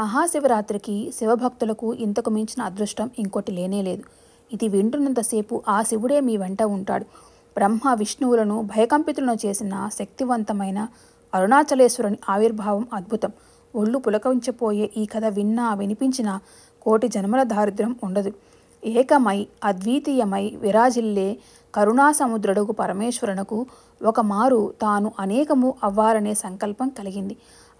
మహాశివరాత్రికి శివభక్తులకు ఇంతకు మించిన అదృష్టం ఇంకోటి లేనేలేదు ఇది వింటున్నంతసేపు ఆ శివుడే మీ వెంట ఉంటాడు బ్రహ్మ విష్ణువులను భయకంపితులను చేసిన శక్తివంతమైన అరుణాచలేశ్వరుని ఆవిర్భావం అద్భుతం ఒళ్ళు పులకవించపోయే ఈ కథ విన్నా వినిపించిన కోటి జన్మల దారిద్ర్యం ఉండదు ఏకమై అద్వితీయమై విరాజిల్లే కరుణాసముద్రుడుగు పరమేశ్వరునకు ఒకమారు తాను అనేకము అవ్వాలనే సంకల్పం కలిగింది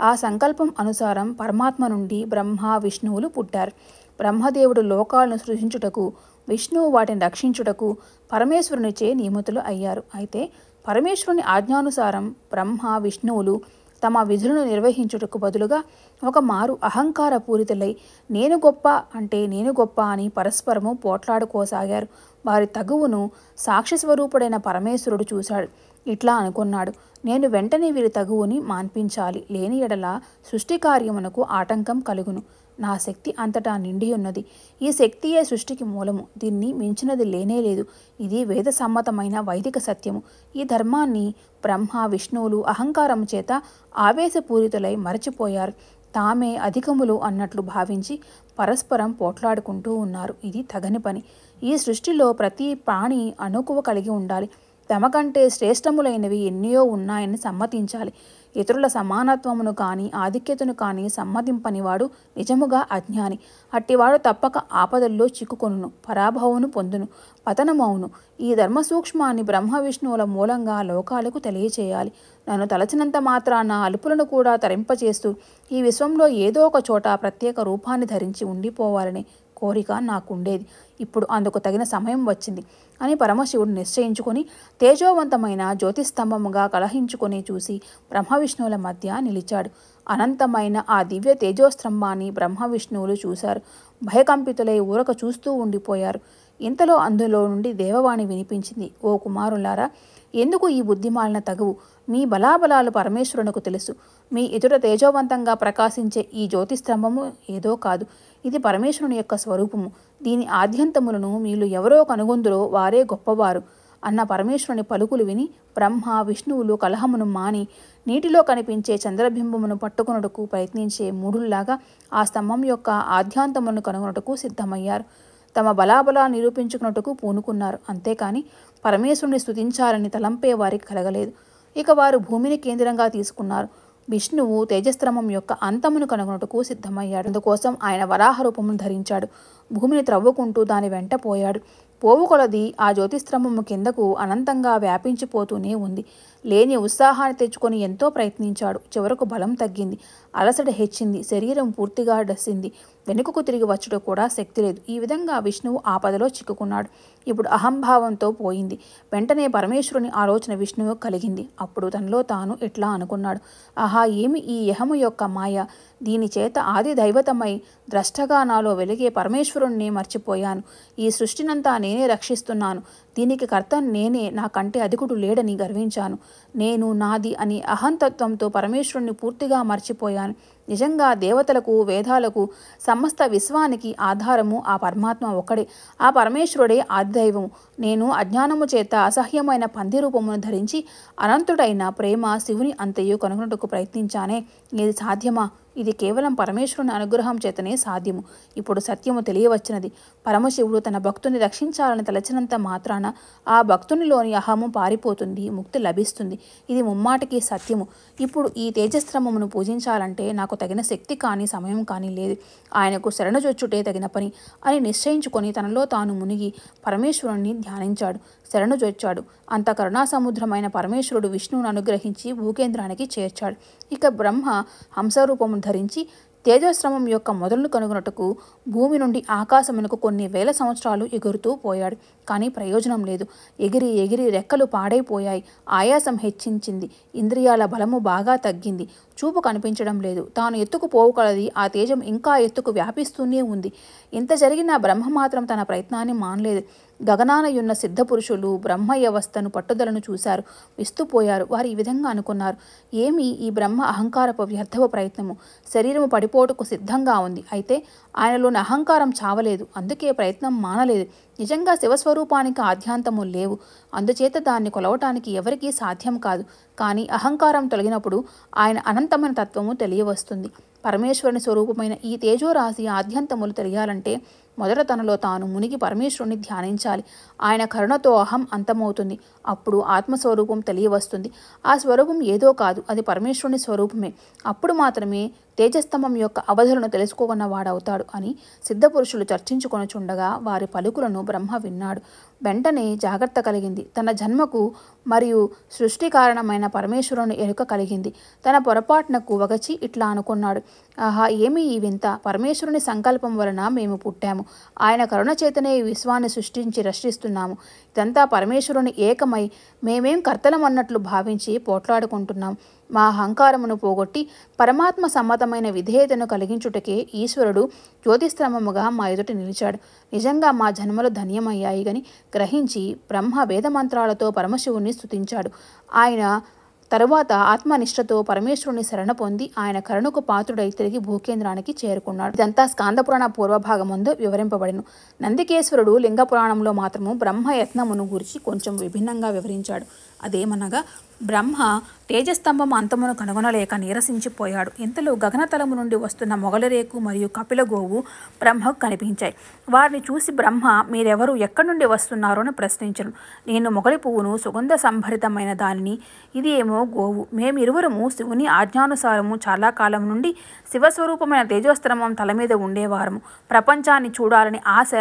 ఆ సంకల్పం అనుసారం పరమాత్మ నుండి బ్రహ్మ విష్ణువులు పుట్టారు బ్రహ్మదేవుడు లోకాలను సృజించుటకు విష్ణువు వాటిని రక్షించుటకు పరమేశ్వరునిచే నియమితులు అయ్యారు అయితే పరమేశ్వరుని ఆజ్ఞానుసారం బ్రహ్మ విష్ణువులు తమ విధులను నిర్వహించుటకు బదులుగా ఒక మారు అహంకార పూరితులై నేను గొప్ప అంటే నేను గొప్ప అని పరస్పరము పోట్లాడుకోసాగారు వారి తగువును సాక్షి స్వరూపుడైన పరమేశ్వరుడు చూశాడు ఇట్లా అనుకున్నాడు నేను వెంటనే వీరి తగువుని మాన్పించాలి లేని ఎడల సృష్టి కార్యమునకు ఆటంకం కలుగును నా శక్తి అంతటా నిండి ఉన్నది ఈ శక్తియే సృష్టికి మూలము దీన్ని మించినది లేనే లేదు ఇది వేద సమ్మతమైన వైదిక సత్యము ఈ ధర్మాన్ని బ్రహ్మ విష్ణువులు అహంకారం చేత ఆవేశపూరితులై మరచిపోయారు తామే అధికములు అన్నట్లు భావించి పరస్పరం పోట్లాడుకుంటూ ఉన్నారు ఇది తగని పని ఈ సృష్టిలో ప్రతి ప్రాణి అణుకువ కలిగి ఉండాలి తమ కంటే శ్రేష్టములైనవి ఎన్నో ఉన్నాయని సమ్మతించాలి ఇతరుల సమానత్వమును కానీ ఆధిక్యతను కానీ వాడు నిజముగా అజ్ఞాని అట్టివాడు తప్పక ఆపదల్లో చిక్కుకొనును పరాభవమును పొందును పతనమవును ఈ ధర్మ సూక్ష్మాన్ని బ్రహ్మ విష్ణువుల మూలంగా లోకాలకు తెలియచేయాలి నన్ను తలచినంత మాత్రాన అలుపులను కూడా తరింపచేస్తూ ఈ విశ్వంలో ఏదో ఒక చోట ప్రత్యేక రూపాన్ని ధరించి ఉండిపోవాలని కోరిక నాకుండేది ఇప్పుడు అందుకు తగిన సమయం వచ్చింది అని పరమశివుడు నిశ్చయించుకొని తేజోవంతమైన జ్యోతిస్తంభముగా కలహించుకొని చూసి బ్రహ్మవిష్ణువుల మధ్య నిలిచాడు అనంతమైన ఆ దివ్య తేజోస్తంభాన్ని బ్రహ్మవిష్ణువులు చూశారు భయకంపితులై ఊరక చూస్తూ ఉండిపోయారు ఇంతలో అందులో నుండి దేవవాణి వినిపించింది ఓ కుమారులారా ఎందుకు ఈ బుద్ధిమాలిన తగువు మీ బలాబలాలు పరమేశ్వరునకు తెలుసు మీ ఇతర తేజోవంతంగా ప్రకాశించే ఈ జ్యోతిస్తంభము ఏదో కాదు ఇది పరమేశ్వరుని యొక్క స్వరూపము దీని ఆద్యంతములను మీలు ఎవరో కనుగొందులో వారే గొప్పవారు అన్న పరమేశ్వరుని పలుకులు విని బ్రహ్మ విష్ణువులు కలహమును మాని నీటిలో కనిపించే చంద్రబింబమును పట్టుకున్నటకు ప్రయత్నించే మూడుల్లాగా ఆ స్తంభం యొక్క ఆధ్యాంతమును కనుగొనటకు సిద్ధమయ్యారు తమ బలాబలా నిరూపించుకున్నట్టుకు పూనుకున్నారు అంతేకాని పరమేశ్వరుని స్థుతించాలని తలంపే వారికి కలగలేదు ఇక వారు భూమిని కేంద్రంగా తీసుకున్నారు విష్ణువు తేజస్త్రమం యొక్క అంతమును కనుగొనటకు సిద్ధమయ్యాడు అందుకోసం ఆయన వరాహ రూపమును ధరించాడు భూమిని త్రవ్వుకుంటూ దాని వెంట పోయాడు పోవు కొలది ఆ జ్యోతిస్త్రమము కిందకు అనంతంగా వ్యాపించిపోతూనే ఉంది లేని ఉత్సాహాన్ని తెచ్చుకొని ఎంతో ప్రయత్నించాడు చివరకు బలం తగ్గింది అలసట హెచ్చింది శరీరం పూర్తిగా డస్సింది వెనుకకు తిరిగి వచ్చడం కూడా శక్తి లేదు ఈ విధంగా విష్ణువు ఆపదలో చిక్కుకున్నాడు ఇప్పుడు అహంభావంతో పోయింది వెంటనే పరమేశ్వరుని ఆలోచన విష్ణువు కలిగింది అప్పుడు తనలో తాను ఎట్లా అనుకున్నాడు ఆహా ఏమి ఈ యహము యొక్క మాయ దీని చేత ఆది దైవతమై ద్రష్టగా నాలో వెలిగే పరమేశ్వరుణ్ణి మర్చిపోయాను ఈ సృష్టినంతా నేనే రక్షిస్తున్నాను దీనికి కర్త నేనే నాకంటే అధికుడు లేడని గర్వించాను నేను నాది అని అహంతత్వంతో పరమేశ్వరుణ్ణి పూర్తిగా మర్చిపోయాను నిజంగా దేవతలకు వేదాలకు సమస్త విశ్వానికి ఆధారము ఆ పరమాత్మ ఒక్కడే ఆ పరమేశ్వరుడే ఆదిదైవము నేను అజ్ఞానము చేత అసహ్యమైన పంది రూపమును ధరించి అనంతుడైన ప్రేమ శివుని అంతయు కనుగొనటకు ప్రయత్నించానే ఇది సాధ్యమా ఇది కేవలం పరమేశ్వరుని అనుగ్రహం చేతనే సాధ్యము ఇప్పుడు సత్యము తెలియవచ్చినది పరమశివుడు తన భక్తుని రక్షించాలని తలచినంత మాత్రాన ఆ భక్తునిలోని అహము పారిపోతుంది ముక్తి లభిస్తుంది ఇది ముమ్మాటికి సత్యము ఇప్పుడు ఈ తేజస్త్రమమును పూజించాలంటే నాకు నాకు తగిన శక్తి కానీ సమయం కానీ లేదు ఆయనకు శరణజొచ్చుటే తగిన పని అని నిశ్చయించుకొని తనలో తాను మునిగి పరమేశ్వరుణ్ణి ధ్యానించాడు శరణజొచ్చాడు అంత కరుణాసముద్రమైన పరమేశ్వరుడు విష్ణువును అనుగ్రహించి భూకేంద్రానికి చేర్చాడు ఇక బ్రహ్మ హంసరూపము ధరించి తేజోశ్రమం యొక్క మొదలును కనుగొనటకు భూమి నుండి ఆకాశమునకు కొన్ని వేల సంవత్సరాలు ఎగురుతూ పోయాడు కానీ ప్రయోజనం లేదు ఎగిరి ఎగిరి రెక్కలు పాడైపోయాయి ఆయాసం హెచ్చించింది ఇంద్రియాల బలము బాగా తగ్గింది చూపు కనిపించడం లేదు తాను ఎత్తుకు ఆ తేజం ఇంకా ఎత్తుకు వ్యాపిస్తూనే ఉంది ఇంత జరిగిన బ్రహ్మ మాత్రం తన ప్రయత్నాన్ని మానలేదు గగనానయున్న సిద్ధపురుషులు వ్యవస్థను పట్టుదలను చూశారు విస్తుపోయారు వారు ఈ విధంగా అనుకున్నారు ఏమి ఈ బ్రహ్మ అహంకారపు వ్యర్థవ ప్రయత్నము శరీరము పడిపోటుకు సిద్ధంగా ఉంది అయితే ఆయనలోని అహంకారం చావలేదు అందుకే ప్రయత్నం మానలేదు నిజంగా శివస్వరూపానికి ఆధ్యాంతము లేవు అందుచేత దాన్ని కొలవటానికి ఎవరికీ సాధ్యం కాదు కానీ అహంకారం తొలగినప్పుడు ఆయన అనంతమైన తత్వము తెలియవస్తుంది పరమేశ్వరుని స్వరూపమైన ఈ తేజోరాశి ఆద్యంతములు తెలియాలంటే మొదట తనలో తాను మునిగి పరమేశ్వరుణ్ణి ధ్యానించాలి ఆయన కరుణతో అహం అంతమవుతుంది అప్పుడు ఆత్మస్వరూపం తెలియవస్తుంది ఆ స్వరూపం ఏదో కాదు అది పరమేశ్వరుని స్వరూపమే అప్పుడు మాత్రమే తేజస్తంభం యొక్క అవధులను తెలుసుకోగన్న వాడవుతాడు అని సిద్ధపురుషులు చర్చించుకొనుచుండగా వారి పలుకులను బ్రహ్మ విన్నాడు వెంటనే జాగ్రత్త కలిగింది తన జన్మకు మరియు సృష్టి కారణమైన పరమేశ్వరుని ఎరుక కలిగింది తన పొరపాటునకు వగచి ఇట్లా అనుకున్నాడు ఆహా ఏమి ఈ వింత పరమేశ్వరుని సంకల్పం వలన మేము పుట్టాము ఆయన కరుణ చేతనే ఈ విశ్వాన్ని సృష్టించి రక్షిస్తున్నాము ఇదంతా పరమేశ్వరుని ఏకమై మేమేం కర్తలం అన్నట్లు భావించి పోట్లాడుకుంటున్నాం మా అహంకారమును పోగొట్టి పరమాత్మ సమ్మతమైన విధేయతను కలిగించుటకే ఈశ్వరుడు జ్యోతిస్త్రమముగా మా ఎదుటి నిలిచాడు నిజంగా మా జన్మలు ధన్యమయ్యాయి గని గ్రహించి బ్రహ్మ వేదమంత్రాలతో పరమశివుణ్ణి స్థుతించాడు ఆయన తరువాత ఆత్మనిష్టతో పరమేశ్వరుని శరణ పొంది ఆయన కరుణకు పాత్రుడై తిరిగి భూకేంద్రానికి చేరుకున్నాడు ఇదంతా స్కాందపురాణ పూర్వభాగముందు వివరింపబడిను నందికేశ్వరుడు లింగపురాణంలో మాత్రము బ్రహ్మయత్నమును గురించి కొంచెం విభిన్నంగా వివరించాడు అదేమనగా బ్రహ్మ తేజస్తంభం అంతమును కనుగొనలేక నీరసించిపోయాడు ఇంతలో గగనతలము నుండి వస్తున్న మొగలరేకు మరియు కపిల గోవు బ్రహ్మకు కనిపించాయి వారిని చూసి బ్రహ్మ మీరెవరు ఎక్కడి నుండి వస్తున్నారో అని ప్రశ్నించను నేను మొగలి పువ్వును సుగంధ సంభరితమైన దానిని ఇది ఏమో గోవు మేమిరువురము శివుని ఆజ్ఞానుసారము చాలా కాలం నుండి శివస్వరూపమైన తేజోస్తంభం తల మీద ఉండేవారము ప్రపంచాన్ని చూడాలని ఆశ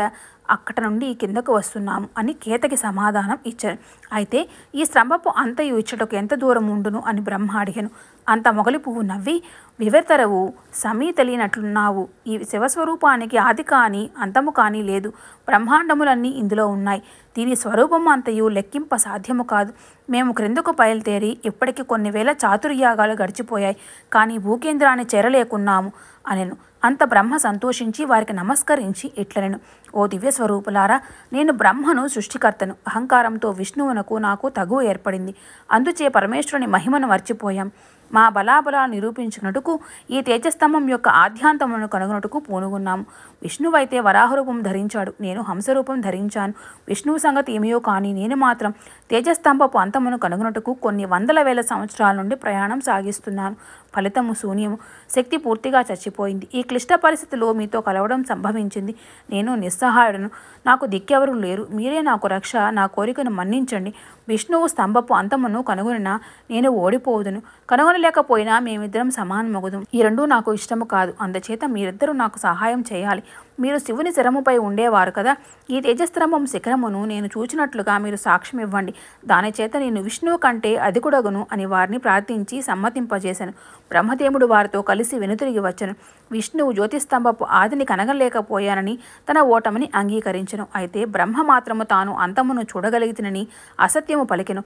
అక్కడ నుండి కిందకు వస్తున్నాము అని కేతకి సమాధానం ఇచ్చాను అయితే ఈ శ్రమపు అంతయు ఇచ్చటకు ఎంత దూరం ఉండును అని బ్రహ్మ అడిగాను అంత మొగలి పువ్వు నవ్వి వివరతరవు సమీ తెలియనట్లున్నావు ఈ శివస్వరూపానికి ఆది కానీ అంతము కానీ లేదు బ్రహ్మాండములన్నీ ఇందులో ఉన్నాయి దీని స్వరూపం అంతయు లెక్కింప సాధ్యము కాదు మేము క్రిందకు బయలుదేరి ఇప్పటికి కొన్ని వేల చాతుర్యాగాలు గడిచిపోయాయి కానీ భూకేంద్రాన్ని చేరలేకున్నాము అనెను అంత బ్రహ్మ సంతోషించి వారికి నమస్కరించి ఇట్లనెను ఓ దివ్య స్వరూపులారా నేను బ్రహ్మను సృష్టికర్తను అహంకారంతో విష్ణువునకు నాకు తగువ ఏర్పడింది అందుచే పరమేశ్వరుని మహిమను మర్చిపోయాం మా బలాబలాలు నిరూపించుకున్నట్టుకు ఈ తేజస్తంభం యొక్క ఆధ్యాంతములను కనుగొనటకు పూనుగున్నాం విష్ణువైతే వరాహరూపం ధరించాడు నేను హంసరూపం ధరించాను విష్ణువు సంగతి ఏమయో కానీ నేను మాత్రం తేజస్తంభపు అంతమును కనుగొనటకు కొన్ని వందల వేల సంవత్సరాల నుండి ప్రయాణం సాగిస్తున్నాను ఫలితము శూన్యము శక్తి పూర్తిగా చచ్చిపోయింది ఈ క్లిష్ట పరిస్థితిలో మీతో కలవడం సంభవించింది నేను నిస్సహాయుడను నాకు దిక్కెవరు లేరు మీరే నాకు రక్ష నా కోరికను మన్నించండి విష్ణువు స్తంభపు అంతమును కనుగొనిన నేను ఓడిపోదును కనుగొనలేకపోయినా మేమిద్దరం సమానమగుదు ఈ రెండూ నాకు ఇష్టము కాదు అందుచేత మీరిద్దరూ నాకు సహాయం చేయాలి మీరు శివుని శరముపై ఉండేవారు కదా ఈ తేజస్త్రంభం శిఖరమును నేను చూచినట్లుగా మీరు సాక్ష్యం ఇవ్వండి దాని చేత నేను విష్ణువు కంటే అధికుడగును అని వారిని ప్రార్థించి సమ్మతింపజేశాను బ్రహ్మదేవుడు వారితో కలిసి వెనుతిరిగి వచ్చను విష్ణువు జ్యోతిస్తంభపు ఆదిని కనగలేకపోయానని తన ఓటమిని అంగీకరించను అయితే బ్రహ్మ మాత్రము తాను అంతమును చూడగలిగితేనని అసత్యం వాక్యము పలికెను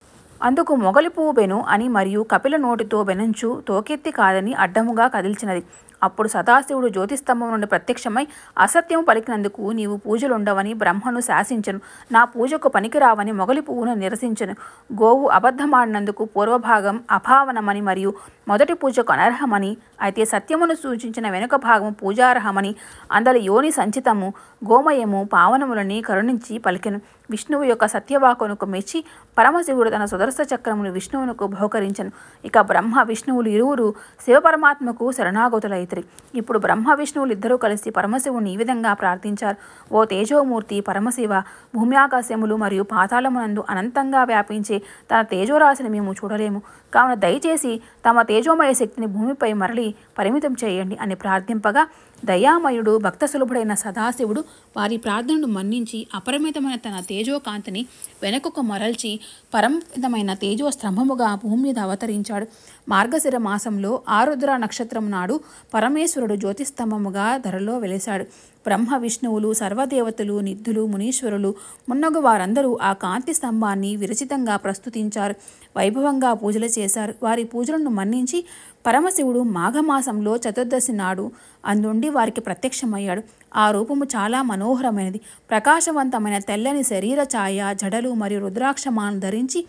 అందుకు మొగలి పువ్వు బెను అని మరియు కపిల నోటితో బెనంచు తోకెత్తి కాదని అడ్డముగా కదిల్చినది అప్పుడు సదాశివుడు జ్యోతిస్తంభం నుండి ప్రత్యక్షమై అసత్యం పలికినందుకు నీవు పూజలు ఉండవని బ్రహ్మను శాసించను నా పూజకు పనికిరావని మొగలి పువ్వును నిరసించను గోవు అబద్ధమాడినందుకు పూర్వభాగం అభావనమని మరియు మొదటి పూజకు అనర్హమని అయితే సత్యమును సూచించిన వెనుక భాగము పూజార్హమని అందరి యోని సంచితము గోమయము పావనములని కరుణించి పలికెను విష్ణువు యొక్క సత్యవాకునుకు మెచ్చి పరమశివుడు తన సుదర్శ చక్రమును విష్ణువునకు బహుకరించను ఇక బ్రహ్మ విష్ణువులు ఇరువురు శివపరమాత్మకు శరణాగతులైతే సావిత్రి ఇప్పుడు బ్రహ్మ విష్ణువులు ఇద్దరూ కలిసి పరమశివుని ఈ విధంగా ప్రార్థించారు ఓ తేజోమూర్తి పరమశివ భూమి ఆకాశములు మరియు పాతాళమునందు అనంతంగా వ్యాపించి తన తేజోరాశిని మేము చూడలేము కావున దయచేసి తమ తేజోమయ శక్తిని భూమిపై మరలి పరిమితం చేయండి అని ప్రార్థింపగా దయామయుడు భక్త సులభుడైన సదాశివుడు వారి ప్రార్థనను మన్నించి అపరిమితమైన తన తేజోకాంతిని వెనకకు మరల్చి పరమితమైన తేజో స్తంభముగా భూమి మీద అవతరించాడు మార్గశిర మాసంలో ఆరుద్ర నక్షత్రం నాడు పరమేశ్వరుడు జ్యోతిస్తంభముగా ధరలో వెలిశాడు బ్రహ్మ విష్ణువులు సర్వదేవతలు నిధులు మునీశ్వరులు మున్నగు వారందరూ ఆ కాంతి స్తంభాన్ని విరచితంగా ప్రస్తుతించారు వైభవంగా పూజలు చేశారు వారి పూజలను మన్నించి పరమశివుడు మాఘమాసంలో చతుర్దశి నాడు అందుండి వారికి ప్రత్యక్షమయ్యాడు ఆ రూపము చాలా మనోహరమైనది ప్రకాశవంతమైన తెల్లని శరీర ఛాయ జడలు మరియు రుద్రాక్షమాలను ధరించి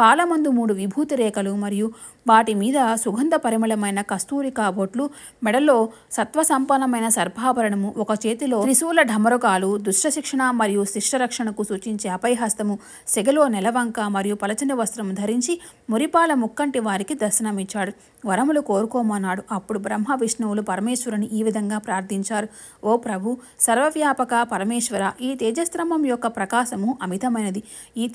పాలమందు మూడు విభూతి రేఖలు మరియు వాటి మీద సుగంధ పరిమళమైన కస్తూరి కాబోట్లు మెడలో సత్వసంపన్నమైన సర్పాభరణము ఒక చేతిలో త్రిశూల ఢమరకాలు దుష్టశిక్షణ మరియు శిష్టరక్షణకు సూచించే అపైహస్తము సెగలో నెలవంక మరియు పలచని వస్త్రము ధరించి మురిపాల ముక్కంటి వారికి దర్శనమిచ్చాడు వరములు కోరుకోమన్నాడు అప్పుడు బ్రహ్మ విష్ణువులు పరమేశ్వరుని ఈ విధంగా ప్రార్థించారు ఓ ప్రభు సర్వవ్యాపక పరమేశ్వర ఈ తేజస్త్రమం యొక్క ప్రకాశము అమితమైనది ఈ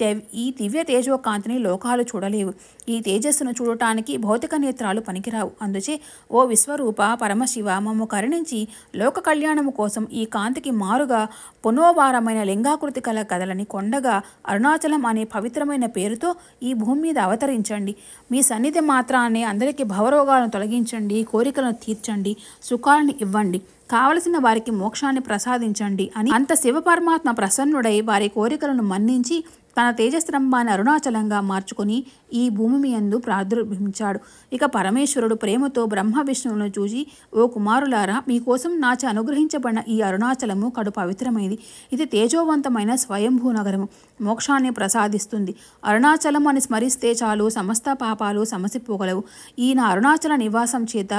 ఈ దివ్య తేజోకాంతిని లోకాలు చూడలేవు ఈ తేజస్సును చూడటానికి భౌతిక నేత్రాలు పనికిరావు అందుచే ఓ విశ్వరూప పరమశివ మమ్ము కరుణించి లోక కళ్యాణము కోసం ఈ కాంతికి మారుగా పునోవారమైన లింగాకృతి కల కథలని కొండగా అరుణాచలం అనే పవిత్రమైన పేరుతో ఈ భూమి మీద అవతరించండి మీ సన్నిధి మాత్రాన్ని అందరికీ భవరోగాలను తొలగించండి కోరికలను తీర్చండి సుఖాలను ఇవ్వండి కావలసిన వారికి మోక్షాన్ని ప్రసాదించండి అని అంత శివపరమాత్మ ప్రసన్నుడై వారి కోరికలను మన్నించి తన తేజస్తంభాన్ని అరుణాచలంగా మార్చుకొని ఈ భూమి మీయందు ప్రాదుర్భించాడు ఇక పరమేశ్వరుడు ప్రేమతో బ్రహ్మ విష్ణువును చూసి ఓ కుమారులారా మీకోసం నాచ అనుగ్రహించబడిన ఈ అరుణాచలము కడు పవిత్రమైనది ఇది తేజోవంతమైన స్వయంభూ నగరము మోక్షాన్ని ప్రసాదిస్తుంది అరుణాచలం అని స్మరిస్తే చాలు సమస్త పాపాలు సమసిపోగలవు ఈ నా అరుణాచల నివాసం చేత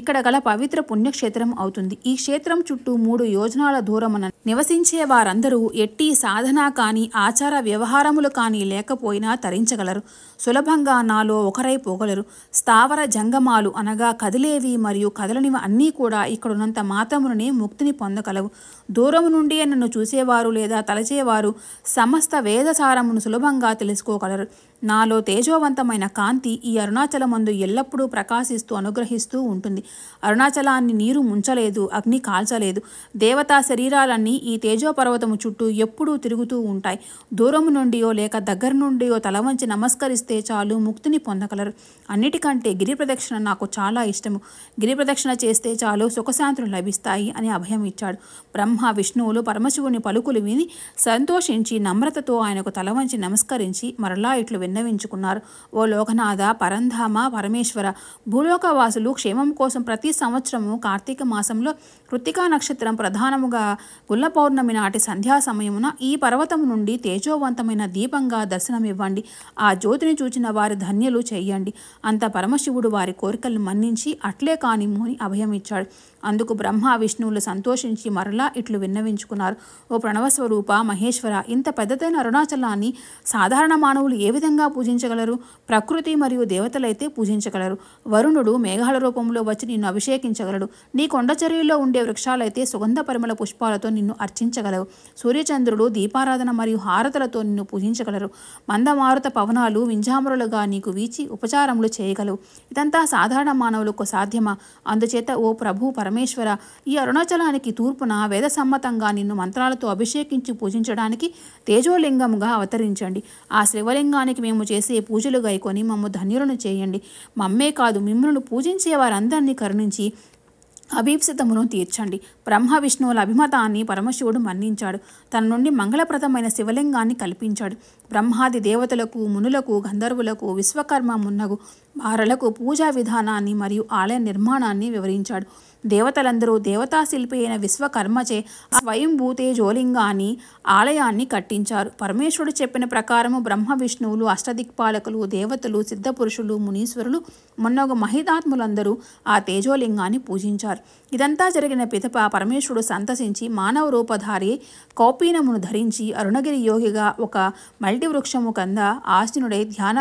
ఇక్కడ గల పవిత్ర పుణ్యక్షేత్రం అవుతుంది ఈ క్షేత్రం చుట్టూ మూడు యోజనాల దూరమున నివసించే వారందరూ ఎట్టి సాధన కానీ ఆచార వ్యవహారములు కానీ లేకపోయినా తరించగలరు సులభంగా నాలో పోగలరు స్థావర జంగమాలు అనగా కదిలేవి మరియు కదలనివి అన్నీ కూడా ఇక్కడున్నంత మాతమునే ముక్తిని పొందగలవు దూరం నుండి నన్ను చూసేవారు లేదా తలచేవారు సమస్త వేదసారమును సులభంగా తెలుసుకోగలరు నాలో తేజోవంతమైన కాంతి ఈ అరుణాచలమందు ఎల్లప్పుడూ ప్రకాశిస్తూ అనుగ్రహిస్తూ ఉంటుంది అరుణాచలాన్ని నీరు ముంచలేదు అగ్ని కాల్చలేదు దేవతా శరీరాలన్నీ ఈ తేజోపర్వతము చుట్టూ ఎప్పుడూ తిరుగుతూ ఉంటాయి దూరం నుండియో లేక దగ్గర నుండియో తల వంచి నమస్కరిస్తే చాలు ముక్తిని పొందగలరు అన్నిటికంటే గిరి ప్రదక్షిణ నాకు చాలా ఇష్టము గిరి ప్రదక్షిణ చేస్తే చాలు సుఖశాంతులు లభిస్తాయి అని అభయం ఇచ్చాడు బ్రహ్మ విష్ణువులు పరమశివుని పలుకులు విని సంతోషించి నమ్రతతో ఆయనకు తల వంచి నమస్కరించి మరలా ఇట్లు విన్నవించుకున్నారు ఓ లోకనాథ పరంధామ పరమేశ్వర భూలోకవాసులు క్షేమం కోసం ప్రతి సంవత్సరము కార్తీక మాసంలో కృతికా నక్షత్రం ప్రధానముగా గుల్ల పౌర్ణమి నాటి సంధ్యా సమయమున ఈ పర్వతం నుండి తేజోవంతమైన దీపంగా దర్శనమివ్వండి ఆ జ్యోతిని చూచిన వారి ధన్యులు చెయ్యండి అంత పరమశివుడు వారి కోరికలు మన్నించి అట్లే కాని అని అభయమిచ్చాడు అందుకు బ్రహ్మ విష్ణువులు సంతోషించి మరలా ఇట్లు విన్నవించుకున్నారు ఓ ప్రణవస్వరూప మహేశ్వర ఇంత పెద్దదైన అరుణాచలాన్ని సాధారణ మానవులు ఏ విధంగా పూజించగలరు ప్రకృతి మరియు దేవతలైతే పూజించగలరు వరుణుడు మేఘాల రూపంలో వచ్చి నిన్ను అభిషేకించగలడు నీ కొండచర్యల్లో ఉండే వృక్షాలైతే సుగంధ పరిమళ పుష్పాలతో నిన్ను అర్చించగలవు సూర్యచంద్రుడు దీపారాధన మరియు హారతలతో నిన్ను పూజించగలరు మందమారుత పవనాలు వింజామరులుగా నీకు వీచి ఉపచారములు చేయగలవు ఇదంతా సాధారణ మానవులకు సాధ్యమా అందుచేత ఓ ప్రభు పరమ పరమేశ్వర ఈ అరుణాచలానికి తూర్పున వేదసమ్మతంగా నిన్ను మంత్రాలతో అభిషేకించి పూజించడానికి తేజోలింగముగా అవతరించండి ఆ శివలింగానికి మేము చేసే పూజలు గైకొని మమ్మ ధన్యులను చేయండి మమ్మే కాదు మిమ్మల్ని పూజించే వారందరినీ కరుణించి అభీప్సితమును తీర్చండి బ్రహ్మ విష్ణువుల అభిమతాన్ని పరమశివుడు మన్నించాడు తన నుండి మంగళప్రదమైన శివలింగాన్ని కల్పించాడు బ్రహ్మాది దేవతలకు మునులకు గంధర్వులకు విశ్వకర్మ మున్నగు వారలకు పూజా విధానాన్ని మరియు ఆలయ నిర్మాణాన్ని వివరించాడు దేవతలందరూ దేవతాశిల్పి అయిన విశ్వకర్మచే స్వయంభూతే జోలింగాన్ని ఆలయాన్ని కట్టించారు పరమేశ్వరుడు చెప్పిన ప్రకారము బ్రహ్మ విష్ణువులు అష్టదిక్పాలకులు దేవతలు సిద్ధపురుషులు మునీశ్వరులు మొన్నగు మహితాత్ములందరూ ఆ తేజోలింగాన్ని పూజించారు ఇదంతా జరిగిన పితప పరమేశ్వరుడు సంతసించి మానవ రూపధారి కౌపీనమును ధరించి అరుణగిరి యోగిగా ఒక మళ్ళీ అరటి వృక్షము కంద ఆసీనుడై ధ్యాన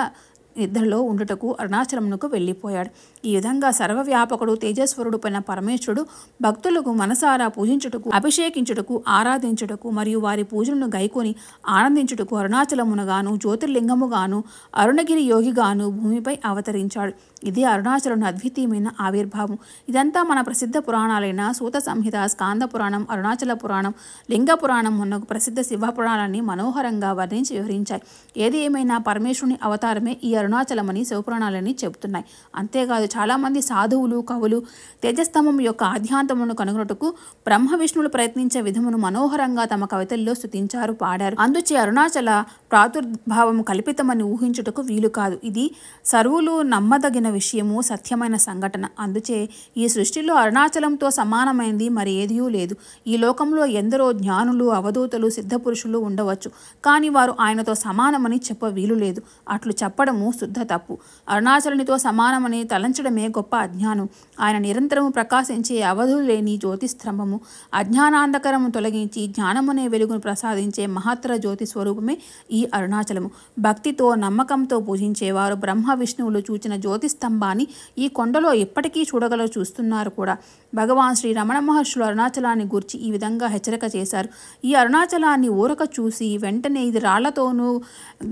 నిద్రలో ఉండుటకు అరుణాచలమునకు వెళ్ళిపోయాడు ఈ విధంగా సర్వవ్యాపకుడు తేజస్వరుడు పైన పరమేశ్వరుడు భక్తులకు మనసారా పూజించుటకు అభిషేకించుటకు ఆరాధించుటకు మరియు వారి పూజలను గైకొని ఆనందించుటకు అరుణాచలమునగాను జ్యోతిర్లింగముగాను అరుణగిరి యోగిగాను భూమిపై అవతరించాడు ఇది అరుణాచలం అద్వితీయమైన ఆవిర్భావం ఇదంతా మన ప్రసిద్ధ పురాణాలైన సూత సంహిత స్కాంద పురాణం అరుణాచల పురాణం లింగ పురాణం ఉన్నకు ప్రసిద్ధ శివ పురాణాన్ని మనోహరంగా వర్ణించి వివరించాయి ఏది ఏమైనా పరమేశ్వరుని అవతారమే ఈ అరుణాచలమని శివపురాణాలని చెబుతున్నాయి అంతేకాదు చాలామంది సాధువులు కవులు తేజస్తంభం యొక్క ఆధ్యాంతమును కనుగొనటకు బ్రహ్మ విష్ణువులు ప్రయత్నించే విధమును మనోహరంగా తమ కవితల్లో స్థుతించారు పాడారు అందుచే అరుణాచల ప్రాదుర్భావం కల్పితమని ఊహించుటకు వీలు కాదు ఇది సర్వులు నమ్మదగిన విషయము సత్యమైన సంఘటన అందుచే ఈ సృష్టిలో అరుణాచలంతో సమానమైంది మరి ఏదియూ లేదు ఈ లోకంలో ఎందరో జ్ఞానులు అవధూతలు సిద్ధపురుషులు ఉండవచ్చు కానీ వారు ఆయనతో సమానమని చెప్ప వీలు లేదు అట్లు చెప్పడము శుద్ధ తప్పు అరుణాచలునితో సమానమని తలంచడం ప్రకాశించడమే గొప్ప అజ్ఞానం ఆయన నిరంతరము ప్రకాశించే అవధులు లేని జ్యోతిస్తంభము అజ్ఞానాంధకరము తొలగించి జ్ఞానమనే వెలుగును ప్రసాదించే మహత్తర జ్యోతి స్వరూపమే ఈ అరుణాచలము భక్తితో నమ్మకంతో పూజించేవారు బ్రహ్మ విష్ణువులు చూచిన జ్యోతిస్తంభాన్ని ఈ కొండలో ఎప్పటికీ చూడగల చూస్తున్నారు కూడా భగవాన్ శ్రీ రమణ మహర్షులు అరుణాచలాన్ని గురించి ఈ విధంగా హెచ్చరిక చేశారు ఈ అరుణాచలాన్ని ఊరక చూసి వెంటనే ఇది రాళ్లతోనూ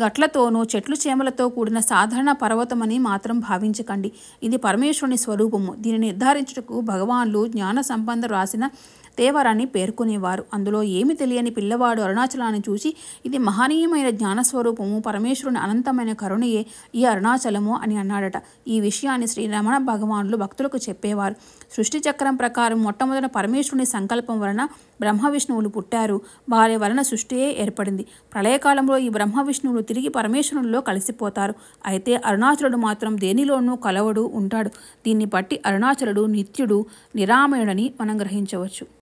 గట్లతోనూ చెట్లు చేమలతో కూడిన సాధారణ పర్వతమని మాత్రం భావించకండి ఇది ఇది పరమేశ్వరుని స్వరూపము దీన్ని నిర్ధారించుటకు భగవాన్లు జ్ఞాన సంబంధం రాసిన తేవరాన్ని పేర్కొనేవారు అందులో ఏమి తెలియని పిల్లవాడు అరుణాచలాన్ని చూసి ఇది మహనీయమైన జ్ఞానస్వరూపము పరమేశ్వరుని అనంతమైన కరుణయే ఈ అరుణాచలము అని అన్నాడట ఈ విషయాన్ని శ్రీ రమణ భగవానులు భక్తులకు చెప్పేవారు సృష్టి చక్రం ప్రకారం మొట్టమొదట పరమేశ్వరుని సంకల్పం వలన బ్రహ్మ విష్ణువులు పుట్టారు వారి వలన సృష్టియే ఏర్పడింది ప్రళయకాలంలో ఈ బ్రహ్మ విష్ణువులు తిరిగి పరమేశ్వరుల్లో కలిసిపోతారు అయితే అరుణాచలుడు మాత్రం దేనిలోనూ కలవడు ఉంటాడు దీన్ని బట్టి అరుణాచలుడు నిత్యుడు నిరామయుడని మనం గ్రహించవచ్చు